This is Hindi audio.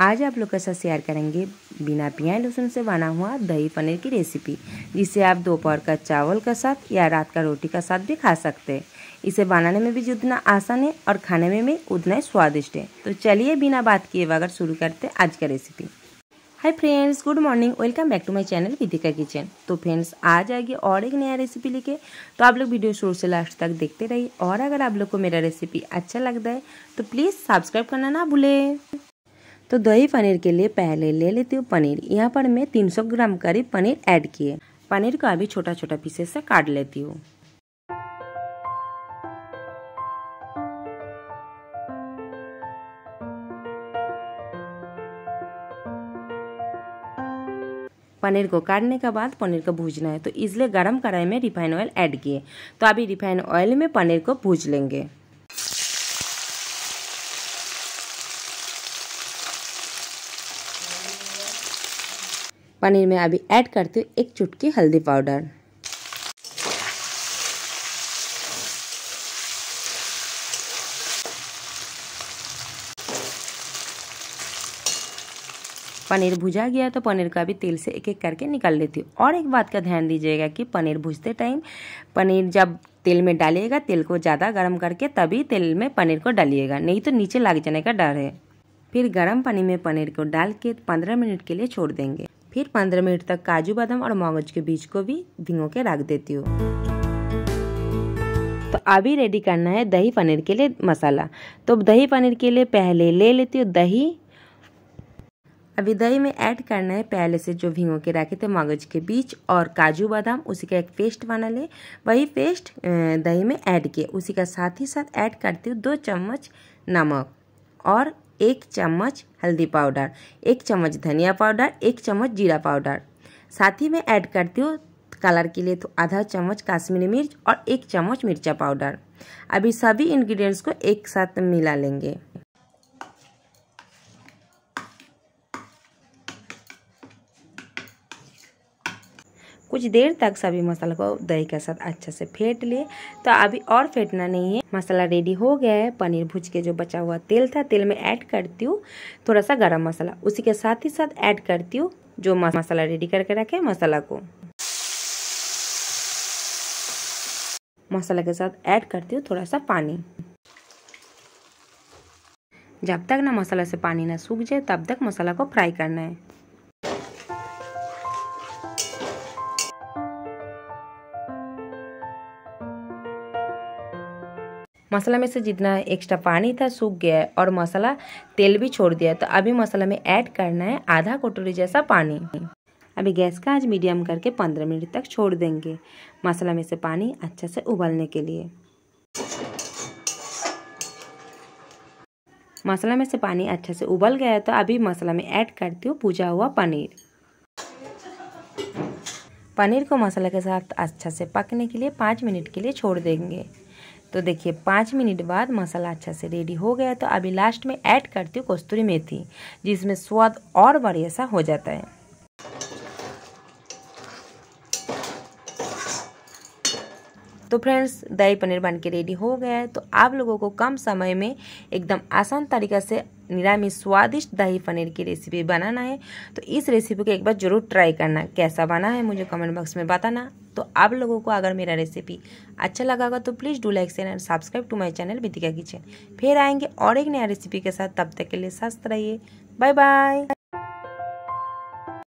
आज आप लोग के साथ शेयर करेंगे बिना प्याज लहसुन से बना हुआ दही पनीर की रेसिपी जिसे आप दोपहर का चावल का साथ या रात का रोटी का साथ भी खा सकते हैं इसे बनाने में भी जितना आसान है और खाने में भी उतना ही स्वादिष्ट है तो चलिए बिना बात किए बगैर शुरू करते आज का recipe hi friends good morning welcome back to my channel Vidika kitchen तो फ्रेंड्स आज आएगी और एक नया रेसिपी लेके तो आप लोग वीडियो शुरू से लास्ट तक देखते रहिए और अगर आप लोग को मेरा रेसिपी अच्छा लगता है तो प्लीज़ सब्सक्राइब करना ना भूलें तो दही पनीर के लिए पहले ले लेती हूँ पनीर यहाँ पर मैं सौ ग्राम करीब पनीर ऐड किए पनीर को अभी छोटा छोटा पीसेस से काट लेती हूँ पनीर को काटने के बाद पनीर को भूजना है तो इसलिए गरम कढ़ाई में रिफाइन ऑयल ऐड किए तो अभी रिफाइन ऑयल में पनीर को भूज लेंगे पनीर में अभी ऐड करती हूँ एक चुटकी हल्दी पाउडर पनीर भुजा गया तो पनीर का भी तेल से एक एक करके निकाल लेती हूँ और एक बात का ध्यान दीजिएगा कि पनीर भुजते टाइम पनीर जब तेल में डालिएगा तेल को ज़्यादा गर्म करके तभी तेल में पनीर को डालिएगा नहीं तो नीचे लग जाने का डर है फिर गर्म पानी में पनीर को डाल के पंद्रह मिनट के लिए छोड़ देंगे फिर 15 मिनट तक काजू बादाम और मगज के बीज को भी भिंगो के रख देती हूँ तो अभी रेडी करना है दही पनीर के लिए मसाला तो दही पनीर के लिए पहले ले लेती हूँ दही अभी दही में ऐड करना है पहले से जो भिंगो के रखे थे मगज के बीज और काजू बादाम उसी का एक पेस्ट बना ले वही पेस्ट दही में ऐड किया उसी का साथ ही साथ ऐड करती हूँ दो चम्मच नमक और एक चम्मच हल्दी पाउडर एक चम्मच धनिया पाउडर एक चम्मच जीरा पाउडर साथ ही मैं ऐड करती हूँ कलर के लिए तो आधा चम्मच काश्मीरी मिर्च और एक चम्मच मिर्चा पाउडर अभी सभी इंग्रेडिएंट्स को एक साथ मिला लेंगे कुछ देर तक सभी मसाला को दही के साथ अच्छे से फेंट ले तो अभी और फेंटना नहीं है मसाला रेडी हो गया है पनीर भुज के जो बचा हुआ तेल था तेल में ऐड करती हूँ थोड़ा सा गरम मसाला उसी के साथ ही साथ ऐड करती हूँ जो मसाला रेडी करके रखे मसाला को मसाला के साथ ऐड करती हूँ थोड़ा सा पानी जब तक ना मसाला से पानी ना सूख जाए तब तक मसाला को फ्राई करना है मसाला में से जितना एक्स्ट्रा पानी था सूख गया है और मसाला तेल भी छोड़ दिया है तो अभी मसाला में ऐड करना है आधा कटोरी जैसा पानी अभी गैस का आज मीडियम करके पंद्रह मिनट तक छोड़ देंगे मसाला में से पानी अच्छा से उबलने के लिए मसाला में से पानी अच्छे से उबल गया तो अभी मसाला में ऐड करती हूँ भुजा हुआ पनीर पनीर को मसाला के साथ अच्छा से पकने के लिए पाँच मिनट के लिए छोड़ देंगे तो देखिए पाँच मिनट बाद मसाला अच्छा से रेडी हो गया तो अभी लास्ट में ऐड करती हूँ कस्तूरी मेथी जिसमें स्वाद और बढ़िया सा हो जाता है तो फ्रेंड्स दही पनीर बन के रेडी हो गया है तो आप लोगों को कम समय में एकदम आसान तरीका से निरामिष स्वादिष्ट दही पनीर की रेसिपी बनाना है तो इस रेसिपी को एक बार ज़रूर ट्राई करना कैसा बना है मुझे कमेंट बॉक्स में बताना तो आप लोगों को अगर मेरा रेसिपी अच्छा लगा होगा तो please do like share and subscribe to my channel Vidika kitchen फिर आएंगे और एक नया रेसिपी के साथ तब तक के लिए स्वस्थ रहिए बाय बाय